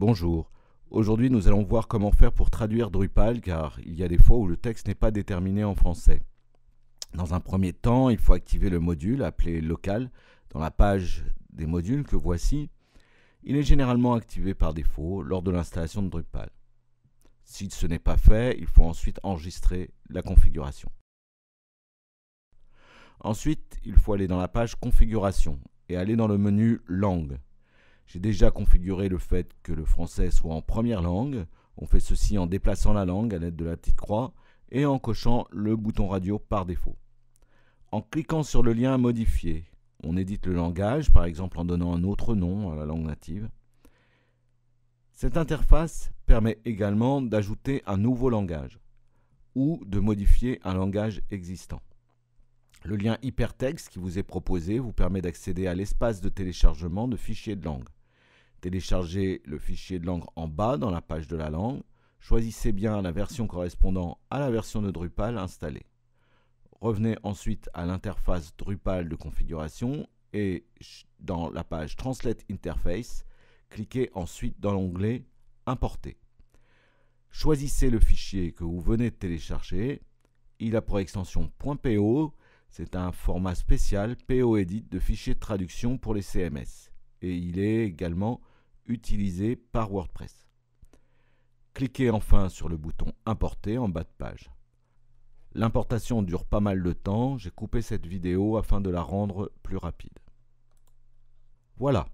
Bonjour. Aujourd'hui, nous allons voir comment faire pour traduire Drupal car il y a des fois où le texte n'est pas déterminé en français. Dans un premier temps, il faut activer le module appelé local dans la page des modules que voici. Il est généralement activé par défaut lors de l'installation de Drupal. Si ce n'est pas fait, il faut ensuite enregistrer la configuration. Ensuite, il faut aller dans la page Configuration et aller dans le menu Langue. J'ai déjà configuré le fait que le français soit en première langue. On fait ceci en déplaçant la langue à l'aide de la petite croix et en cochant le bouton radio par défaut. En cliquant sur le lien Modifier, on édite le langage, par exemple en donnant un autre nom à la langue native. Cette interface permet également d'ajouter un nouveau langage ou de modifier un langage existant. Le lien hypertexte qui vous est proposé vous permet d'accéder à l'espace de téléchargement de fichiers de langue. Téléchargez le fichier de langue en bas dans la page de la langue. Choisissez bien la version correspondant à la version de Drupal installée. Revenez ensuite à l'interface Drupal de configuration et dans la page Translate Interface, cliquez ensuite dans l'onglet Importer. Choisissez le fichier que vous venez de télécharger. Il a pour extension .po. C'est un format spécial PO Edit de fichier de traduction pour les CMS. Et il est également utilisé par WordPress. Cliquez enfin sur le bouton Importer en bas de page. L'importation dure pas mal de temps, j'ai coupé cette vidéo afin de la rendre plus rapide. Voilà,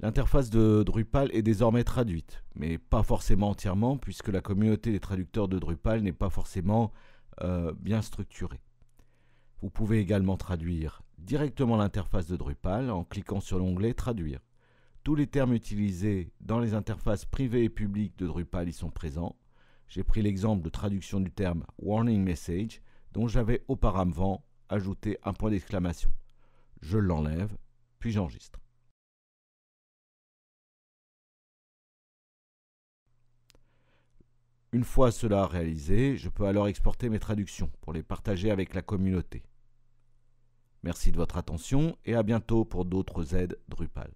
l'interface de Drupal est désormais traduite, mais pas forcément entièrement puisque la communauté des traducteurs de Drupal n'est pas forcément euh, bien structurée. Vous pouvez également traduire directement l'interface de Drupal en cliquant sur l'onglet Traduire. Tous les termes utilisés dans les interfaces privées et publiques de Drupal y sont présents. J'ai pris l'exemple de traduction du terme warning message dont j'avais auparavant ajouté un point d'exclamation. Je l'enlève, puis j'enregistre. Une fois cela réalisé, je peux alors exporter mes traductions pour les partager avec la communauté. Merci de votre attention et à bientôt pour d'autres aides Drupal.